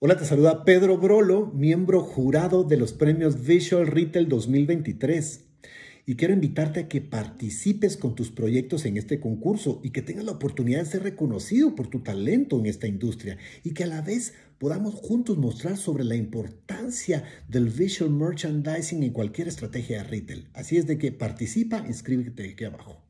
Hola, te saluda Pedro Brolo, miembro jurado de los premios Visual Retail 2023. Y quiero invitarte a que participes con tus proyectos en este concurso y que tengas la oportunidad de ser reconocido por tu talento en esta industria y que a la vez podamos juntos mostrar sobre la importancia del visual merchandising en cualquier estrategia de retail. Así es de que participa, inscríbete aquí abajo.